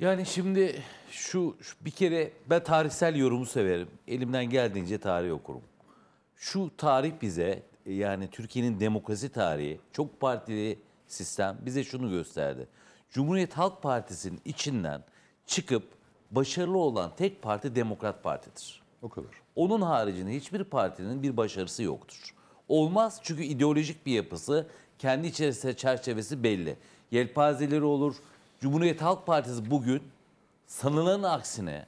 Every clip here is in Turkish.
Yani şimdi şu, şu bir kere ben tarihsel yorumu severim. Elimden geldiğince tarih okurum. Şu tarih bize e, yani Türkiye'nin demokrasi tarihi, çok partili sistem bize şunu gösterdi. Cumhuriyet Halk Partisi'nin içinden çıkıp başarılı olan tek parti Demokrat Parti'dir. O kadar. Onun haricinde hiçbir partinin bir başarısı yoktur. Olmaz çünkü ideolojik bir yapısı, kendi içerisinde çerçevesi belli. Yelpazeleri olur, Cumhuriyet Halk Partisi bugün sanılan aksine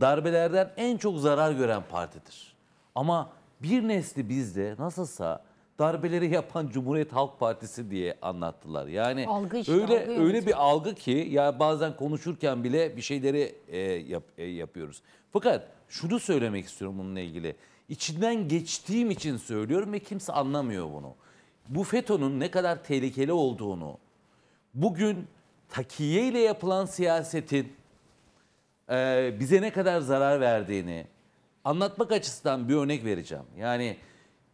darbelerden en çok zarar gören partidir. Ama bir nesli bizde nasılsa darbeleri yapan Cumhuriyet Halk Partisi diye anlattılar. Yani algı işte, öyle algı öyle bir algı ki ya bazen konuşurken bile bir şeyleri e, yap, e, yapıyoruz. Fakat şunu söylemek istiyorum bununla ilgili. İçinden geçtiğim için söylüyorum ve kimse anlamıyor bunu. Bu FETÖ'nün ne kadar tehlikeli olduğunu bugün takiye ile yapılan siyasetin e, bize ne kadar zarar verdiğini anlatmak açısından bir örnek vereceğim. Yani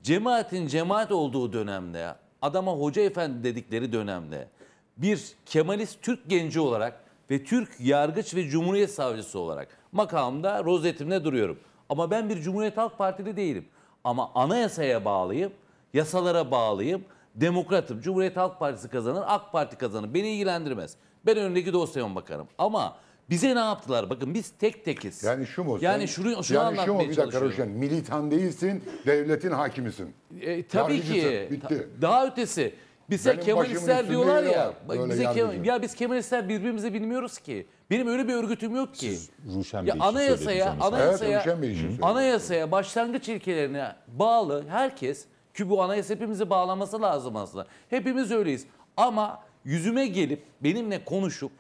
cemaatin cemaat olduğu dönemde, adama hoca efendi dedikleri dönemde bir Kemalist Türk genci olarak ve Türk yargıç ve cumhuriyet savcısı olarak makamda rozetimde duruyorum. Ama ben bir Cumhuriyet Halk Partili değilim. Ama anayasaya bağlıyım, yasalara bağlıyım demokratım. Cumhuriyet Halk Partisi kazanır, AK Parti kazanır. Beni ilgilendirmez. Ben önündeki dosyama bakarım. Ama bize ne yaptılar? Bakın biz tek tekiz. Yani şu mu? Yani sen, şunu, şunu yani şu mu bir dakika Ruşen? Militan değilsin, devletin hakimisin. E, tabii Yargıcısın, ki. Bitti. Daha ötesi. Bize Benim Kemalistler diyorlar ya. Var, bize Kemal, ya biz Kemalistler birbirimizi bilmiyoruz ki. Benim öyle bir örgütüm yok ki. Siz Ruşen ya Bey anayasaya, şey anayasaya, evet, anayasaya, anayasaya başlangıç ilkelerine bağlı herkes ki bu anayasa hepimizi bağlaması lazım aslında. Hepimiz öyleyiz. Ama yüzüme gelip benimle konuşup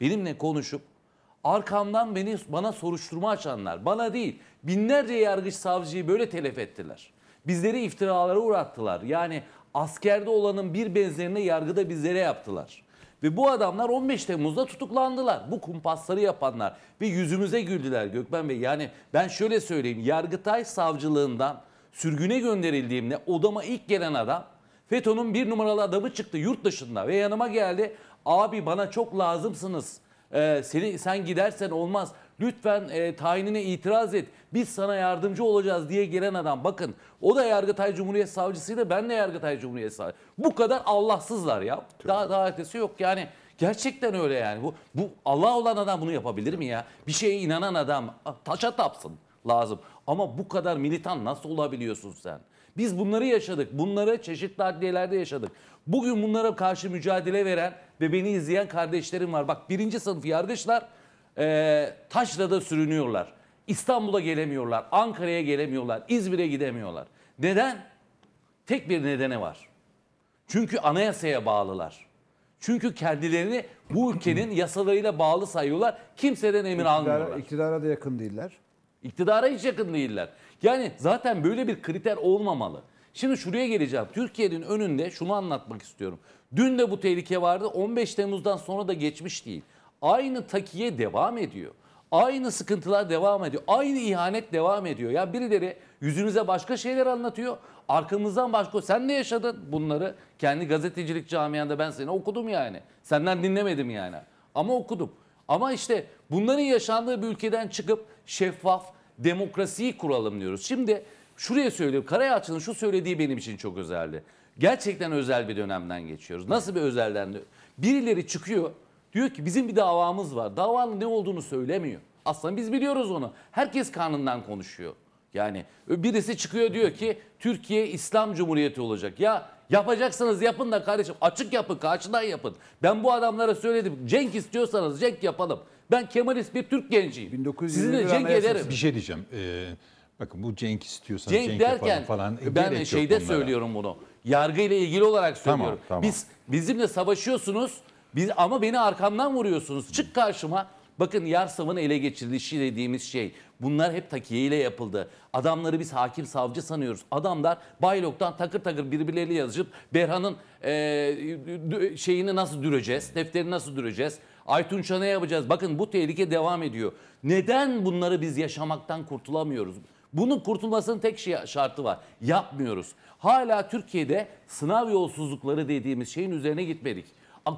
benimle konuşup arkamdan beni bana soruşturma açanlar, bana değil binlerce yargıç savcıyı böyle telef ettiler. Bizleri iftiralara uğrattılar. Yani askerde olanın bir benzerini yargıda bizlere yaptılar. Ve bu adamlar 15 Temmuz'da tutuklandılar. Bu kumpasları yapanlar ve yüzümüze güldüler Gökmen Bey. Yani ben şöyle söyleyeyim. Yargıtay savcılığından sürgüne gönderildiğimde odama ilk gelen adam FETÖ'nün bir numaralı adamı çıktı yurt dışında ve yanıma geldi. Abi bana çok lazımsınız. Ee, seni sen gidersen olmaz. Lütfen e, tayinine itiraz et. Biz sana yardımcı olacağız diye gelen adam. Bakın o da Yargıtay Cumhuriyet Savcısıydı. Ben de Yargıtay Cumhuriyet Savcısı. Bu kadar Allahsızlar ya. Tabii. Daha daha ötesi yok yani. Gerçekten öyle yani. Bu bu Allah olan adam bunu yapabilir mi ya? Bir şeye inanan adam taşa tapsın lazım. Ama bu kadar militan nasıl olabiliyorsun sen? Biz bunları yaşadık. Bunları çeşitli adliyelerde yaşadık. Bugün bunlara karşı mücadele veren ve beni izleyen kardeşlerim var. Bak birinci sınıf yargıçlar e, taşrada sürünüyorlar. İstanbul'a gelemiyorlar. Ankara'ya gelemiyorlar. İzmir'e gidemiyorlar. Neden? Tek bir nedeni var. Çünkü anayasaya bağlılar. Çünkü kendilerini bu ülkenin yasalarıyla bağlı sayıyorlar. Kimseden emin İktidara, almıyorlar. İktidara da yakın değiller. İktidara hiç yakın değiller. Yani zaten böyle bir kriter olmamalı. Şimdi şuraya geleceğim. Türkiye'nin önünde şunu anlatmak istiyorum. Dün de bu tehlike vardı. 15 Temmuz'dan sonra da geçmiş değil. Aynı takiye devam ediyor. Aynı sıkıntılar devam ediyor. Aynı ihanet devam ediyor. Ya birileri yüzünüze başka şeyler anlatıyor. Arkamızdan başka sen ne yaşadın bunları. Kendi gazetecilik camianda ben seni okudum yani. Senden dinlemedim yani. Ama okudum. Ama işte Bunların yaşandığı bir ülkeden çıkıp şeffaf demokrasiyi kuralım diyoruz. Şimdi şuraya söylüyorum. Karayalçı'nın şu söylediği benim için çok özeldi. Gerçekten özel bir dönemden geçiyoruz. Nasıl bir özelden? Birileri çıkıyor diyor ki bizim bir davamız var. Davanın ne olduğunu söylemiyor. Aslında biz biliyoruz onu. Herkes kanından konuşuyor. Yani birisi çıkıyor diyor ki Türkiye İslam Cumhuriyeti olacak. Ya yapacaksanız yapın da kardeşim açık yapın karşıdan yapın. Ben bu adamlara söyledim cenk istiyorsanız cenk yapalım. Ben Kemalist bir Türk genciyim. Sizinle cenk ederim. Bir şey diyeceğim. Ee, bakın bu cenk istiyorsanız cenk, cenk derken, falan. E, ben şeyde söylüyorum bunu. Yargı ile ilgili olarak söylüyorum. Tamam, tamam. Biz bizimle savaşıyorsunuz. Biz ama beni arkamdan vuruyorsunuz. Çık karşıma. Bakın Yarsav'ın ele geçirilişi dediğimiz şey. Bunlar hep takiye ile yapıldı. Adamları biz hakim savcı sanıyoruz. Adamlar Baylok'tan takır takır birbirleriyle yazışıp Berhan'ın e, şeyini nasıl düreceğiz, defterini nasıl düreceğiz, Aytun Çan'a yapacağız. Bakın bu tehlike devam ediyor. Neden bunları biz yaşamaktan kurtulamıyoruz? Bunun kurtulmasının tek şey, şartı var. Yapmıyoruz. Hala Türkiye'de sınav yolsuzlukları dediğimiz şeyin üzerine gitmedik.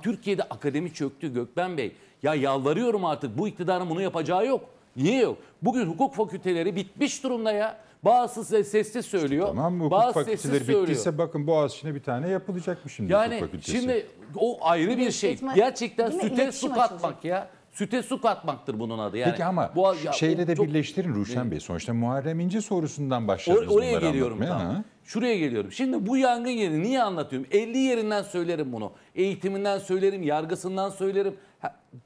Türkiye'de akademi çöktü Gökben Bey. Ya yalvarıyorum artık bu iktidarın bunu yapacağı yok. Niye yok? Bugün hukuk fakülteleri bitmiş durumda ya. Bazısı sessiz söylüyor. Tamam hukuk bazı fakülteleri sessiz bittiyse söylüyor. bakın Boğaziçi'ne bir tane yapılacak mı şimdi yani, hukuk fakültesi? Şimdi o ayrı bir şey. İletme, Gerçekten süte su katmak ya. Süte su katmaktır bunun adı yani. Peki ama bu, ya, şeyle de çok, birleştirin Ruşen Bey. Sonuçta Muharrem İnce sorusundan başladınız or, Oraya geliyorum tamam. Ha? Şuraya geliyorum. Şimdi bu yangın yerini niye anlatıyorum? 50 yerinden söylerim bunu. Eğitiminden söylerim, yargısından söylerim.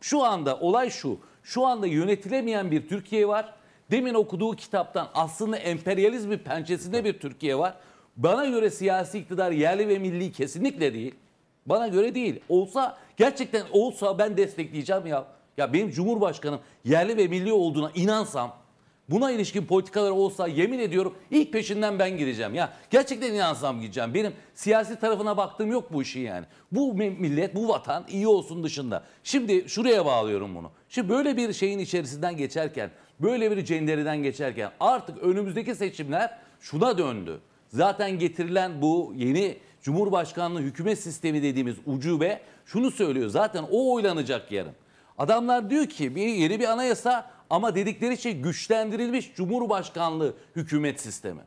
Şu anda olay şu. Şu anda yönetilemeyen bir Türkiye var Demin okuduğu kitaptan aslında emperyalizmi pençesinde bir Türkiye var. Bana göre siyasi iktidar yerli ve milli kesinlikle değil. Bana göre değil. Olsa gerçekten olsa ben destekleyeceğim ya. Ya benim Cumhurbaşkanım yerli ve milli olduğuna inansam buna ilişkin politikalar olsa yemin ediyorum ilk peşinden ben gideceğim. Ya gerçekten inansam gideceğim. Benim siyasi tarafına baktığım yok bu işin yani. Bu millet, bu vatan iyi olsun dışında. Şimdi şuraya bağlıyorum bunu. Şimdi böyle bir şeyin içerisinden geçerken, böyle bir cenderiden geçerken artık önümüzdeki seçimler şuna döndü. Zaten getirilen bu yeni Cumhurbaşkanlığı hükümet sistemi dediğimiz ucube şunu söylüyor. Zaten o oylanacak yarın. Adamlar diyor ki bir yeni bir anayasa ama dedikleri şey güçlendirilmiş Cumhurbaşkanlığı hükümet sistemi.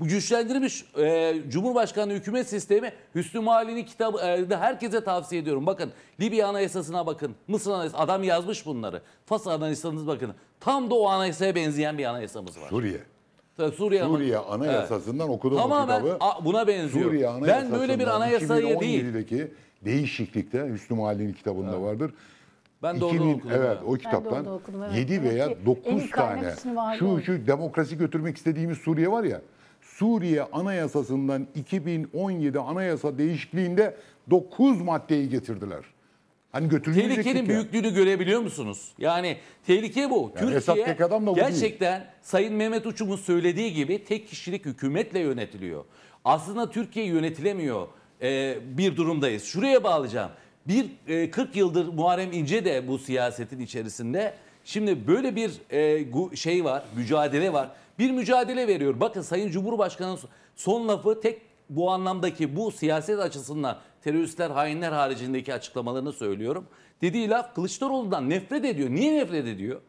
Bu güçlendirilmiş e, Cumhurbaşkanlığı hükümet sistemi Hüsnü Mali'nin kitabı e, herkese tavsiye ediyorum. Bakın Libya anayasasına bakın. Mısır anayasası adam yazmış bunları. Fas anayasanız bakın. Tam da o anayasaya benzeyen bir anayasamız var. Suriye. Tabii Suriye, Suriye anayasasından evet. okuduğum Tamamen kitabı. buna benziyor. Suriye ben böyle bir anayasayı değil. değişiklikte Hüsnü Mali'nin kitabında evet. vardır. Ben de 2000, oradan okudum. Evet o kitaptan okudum, evet. 7 veya evet, 9 tane şu şu demokrasi götürmek istediğimiz Suriye var ya. Suriye Anayasası'ndan 2017 anayasa değişikliğinde 9 maddeyi getirdiler. Hani Tehlikenin büyüklüğünü görebiliyor musunuz? Yani tehlike bu. Yani Türkiye bu gerçekten değil. Sayın Mehmet Uçum'un söylediği gibi tek kişilik hükümetle yönetiliyor. Aslında Türkiye yönetilemiyor ee, bir durumdayız. Şuraya bağlayacağım. Bir e, 40 yıldır Muharrem İnce de bu siyasetin içerisinde. Şimdi böyle bir e, şey var, mücadele var. Bir mücadele veriyor. Bakın Sayın Cumhurbaşkanı'nın son lafı tek bu anlamdaki bu siyaset açısından teröristler, hainler haricindeki açıklamalarını söylüyorum. Dediği laf Kılıçdaroğlu'ndan nefret ediyor. Niye nefret ediyor?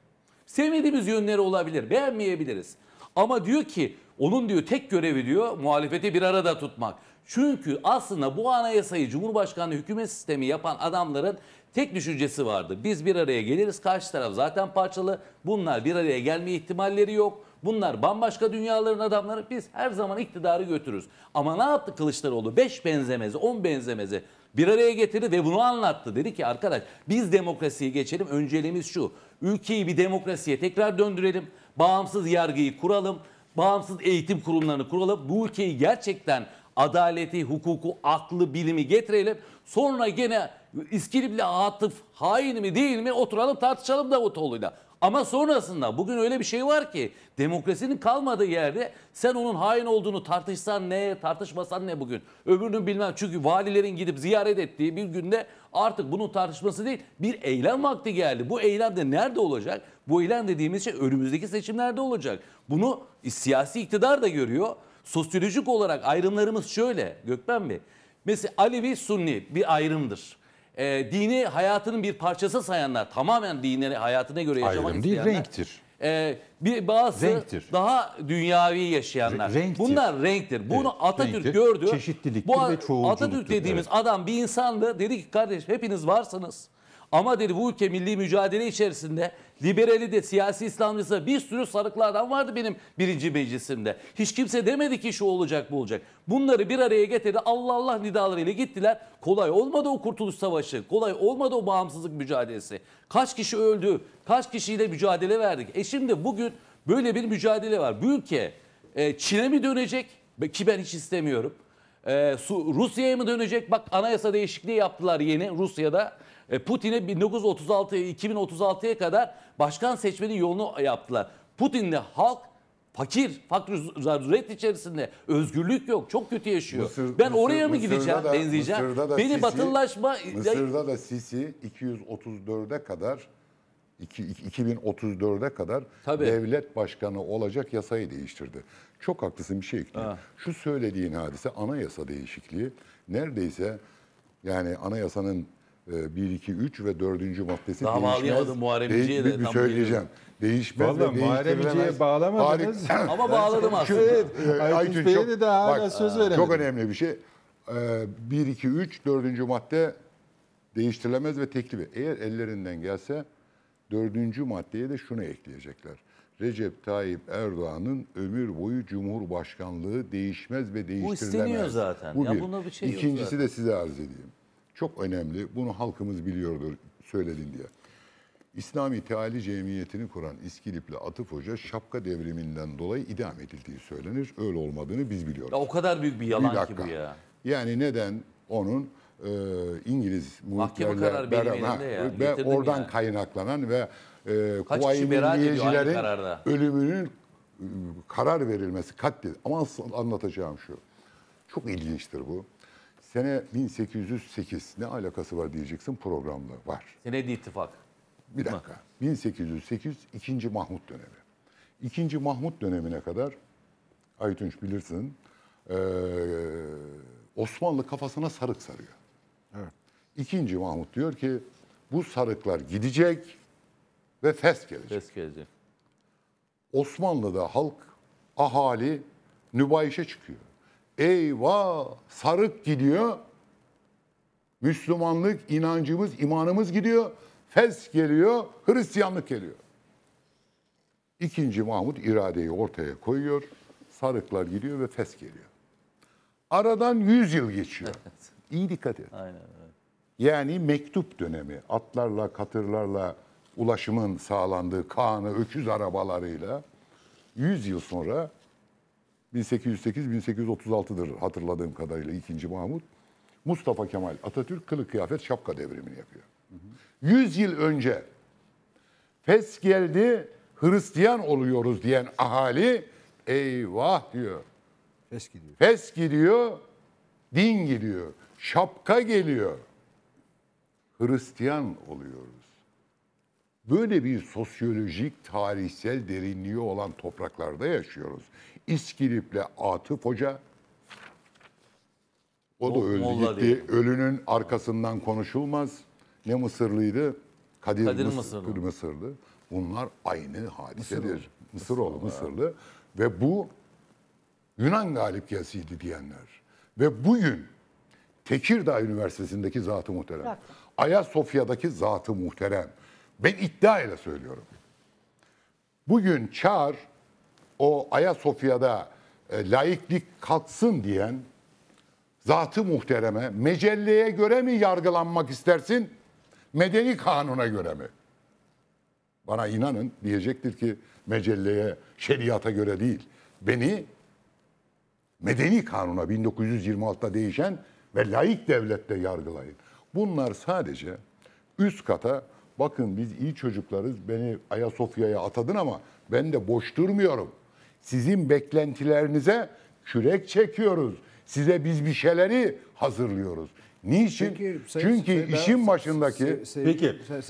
Sevmediğimiz yönleri olabilir, beğenmeyebiliriz. Ama diyor ki onun diyor tek görevi diyor muhalefeti bir arada tutmak. Çünkü aslında bu anayasayı Cumhurbaşkanlığı hükümet sistemi yapan adamların tek düşüncesi vardı. Biz bir araya geliriz karşı taraf zaten parçalı. Bunlar bir araya gelme ihtimalleri yok. Bunlar bambaşka dünyaların adamları. Biz her zaman iktidarı götürürüz. Ama ne yaptı Kılıçdaroğlu? 5 benzemezi, 10 benzemezi bir araya getirdi ve bunu anlattı. Dedi ki arkadaş biz demokrasiyi geçelim. Önceliğimiz şu. Ülkeyi bir demokrasiye tekrar döndürelim. Bağımsız yargıyı kuralım. Bağımsız eğitim kurumlarını kuralım. Bu ülkeyi gerçekten adaleti, hukuku, aklı, bilimi getirelim. Sonra gene İskilip'le Atıf hain mi değil mi oturalım tartışalım Davutoğlu'yla. Ama sonrasında bugün öyle bir şey var ki demokrasinin kalmadığı yerde sen onun hain olduğunu tartışsan ne tartışmasan ne bugün. Öbürünü bilmem çünkü valilerin gidip ziyaret ettiği bir günde artık bunun tartışması değil bir eylem vakti geldi. Bu eylem de nerede olacak? Bu eylem dediğimiz şey önümüzdeki seçimlerde olacak. Bunu siyasi iktidar da görüyor. Sosyolojik olarak ayrımlarımız şöyle Gökmen Bey. Mesela Alevi Sunni bir ayrımdır. E, dini hayatının bir parçası sayanlar tamamen dinleri hayatına göre yaşamak Ayrım isteyenler. değil renktir. E, bir bazı renktir. daha dünyavi yaşayanlar. Renktir. Bunlar renktir. Bunu evet, Atatürk renktir. gördü. Çeşitliliktir bu, ve çoğulculuktur. Atatürk dediğimiz evet. adam bir insandı. Dedi ki kardeş hepiniz varsınız. Ama dedi bu ülke milli mücadele içerisinde liberali de siyasi İslamcısı da bir sürü sarıklı adam vardı benim birinci meclisimde. Hiç kimse demedi ki şu olacak bu olacak. Bunları bir araya getirdi Allah Allah nidalarıyla gittiler. Kolay olmadı o kurtuluş savaşı. Kolay olmadı o bağımsızlık mücadelesi. Kaç kişi öldü? Kaç kişiyle mücadele verdik? E şimdi bugün böyle bir mücadele var. Bu ülke e, Çin'e mi dönecek? Ki ben hiç istemiyorum. E, Rusya'ya mı dönecek? Bak anayasa değişikliği yaptılar yeni Rusya'da. E, Putin'e 1936'ya 2036'ya kadar başkan seçmenin yolunu yaptılar. Putin'le halk fakir, fakir zaruret içerisinde özgürlük yok. Çok kötü yaşıyor. Mısır, ben Mısır, oraya mı Mısır'da gideceğim, da, benzeyeceğim? da Beni Sisi, batılılaşma... Mısır'da da Sisi 234'e kadar 2034'e kadar Tabii. devlet başkanı olacak yasayı değiştirdi. Çok haklısın bir şey ekleyeyim. Şu söylediğin hadise anayasa değişikliği neredeyse yani anayasanın 1, 2, 3 ve 4. maddesi Daha bağlayamadım Muharremci'ye de. Bir, bir tam söyleyeceğim. Değişmez Vallahi ve Muharremci'ye bağlamadınız. Ama bağladım aslında. Evet, Aytun Bey'e de daha bak, söz veremedim. Çok önemli bir şey. 1, 2, 3, 4. madde değiştirilemez ve teklifi. Eğer ellerinden gelse 4. maddeye de şunu ekleyecekler. Recep Tayyip Erdoğan'ın ömür boyu Cumhurbaşkanlığı değişmez ve değiştirilemez. Bu isteniyor zaten. Bu bir. Ya bir şey İkincisi zaten. de size arz edeyim çok önemli. Bunu halkımız biliyordur söyledin diye. İslami Teali Cemiyeti'ni kuran İskilipli Atıf Hoca şapka devriminden dolayı idam edildiği söylenir. Öyle olmadığını biz biliyoruz. Ya o kadar büyük bir yalan bir ki bu ya. Yani neden onun e, İngiliz muhitlerle beraber ya. ve oradan ya. kaynaklanan ve e, Kaç Kuvayi Milliyecilerin ölümünün e, karar verilmesi katli. Ama asıl anlatacağım şu. Çok ilginçtir bu. Sene 1808 ne alakası var diyeceksin programla var. Senedi ittifak. Bir dakika. 1808 2. Mahmut dönemi. 2. Mahmut dönemine kadar Aytunç bilirsin ee, Osmanlı kafasına sarık sarıyor. Evet. İkinci Mahmut diyor ki bu sarıklar gidecek ve fes gelecek. Fes gelecek. Osmanlı'da halk, ahali nübayişe çıkıyor. Eyvah! Sarık gidiyor. Müslümanlık, inancımız, imanımız gidiyor. Fes geliyor, Hristiyanlık geliyor. İkinci Mahmut iradeyi ortaya koyuyor. Sarıklar gidiyor ve fes geliyor. Aradan 100 yıl geçiyor. İyi dikkat et. Aynen, evet. Yani mektup dönemi. Atlarla, katırlarla ulaşımın sağlandığı Kaan'ı öküz arabalarıyla 100 yıl sonra 1808-1836'dır hatırladığım kadarıyla ikinci Mahmut. Mustafa Kemal Atatürk kılık kıyafet şapka devrimini yapıyor. Yüz yıl önce fes geldi Hristiyan oluyoruz diyen ahali eyvah diyor. Fes gidiyor. Fes gidiyor, din gidiyor, şapka geliyor. Hristiyan oluyoruz. Böyle bir sosyolojik, tarihsel derinliği olan topraklarda yaşıyoruz. İskilip'le Atıf Hoca. O da öldü Molla gitti. değil. Ölünün arkasından konuşulmaz. Ne Mısırlıydı? Kadir, Kadir Mıs- Mısırlı. Mısırlı. Bunlar aynı hadisedir. Mısıroğlu, Mısırlı. Ve bu Yunan galip gelseydi diyenler. Ve bugün Tekirdağ Üniversitesi'ndeki zatı muhterem. Ayasofya'daki zatı muhterem. Ben iddia ile söylüyorum. Bugün Çağır o Ayasofya'da e, laiklik kalksın diyen zatı muhtereme mecelleye göre mi yargılanmak istersin? Medeni kanuna göre mi? Bana inanın diyecektir ki mecelleye, şeriata göre değil. Beni medeni kanuna 1926'da değişen ve laik devlette yargılayın. Bunlar sadece üst kata bakın biz iyi çocuklarız beni Ayasofya'ya atadın ama ben de boş durmuyorum.'' Sizin beklentilerinize kürek çekiyoruz. Size biz bir şeyleri hazırlıyoruz. Niçin? Peki, sayın, Çünkü sayın, işin başındaki... Se, se, Peki, e,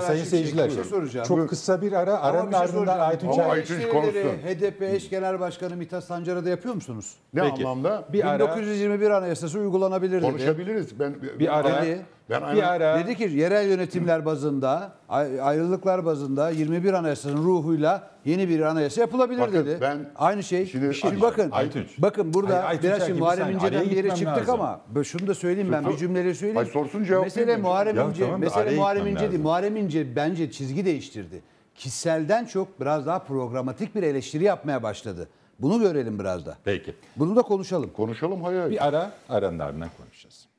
sayın seyirciler, şey çok kısa bir ara, aranın şey ardından Aytun Çay... HDP eş genel başkanı Mithat Sancar'a da yapıyor musunuz? Ne Peki. anlamda? Bir 1921 ara, Anayasası uygulanabilir dedi. Konuşabiliriz. Ben, bir ara... Dedi. Ben bir ara... Dedi ki yerel yönetimler bazında, ayrılıklar bazında 21 anayasanın ruhuyla yeni bir anayasa yapılabilir bakın, dedi. Ben Aynı şey. Şimdi, şimdi Ay, bakın. Aytunç. Bakın burada Ay, biraz şimdi Muharrem İnce'den yere çıktık lazım. ama şunu da söyleyeyim Sus, ben bir cümleleri söyleyeyim. Ay, sorsun cevap Mesele Muharrem İnce, tamam, mesele Muharrem İnce değil. Muharrem İnce bence çizgi değiştirdi. Kişiselden çok biraz daha programatik bir eleştiri yapmaya başladı. Bunu görelim biraz da. Peki. Bunu da konuşalım. Konuşalım hayır. Bir ara aranın ardından konuşacağız.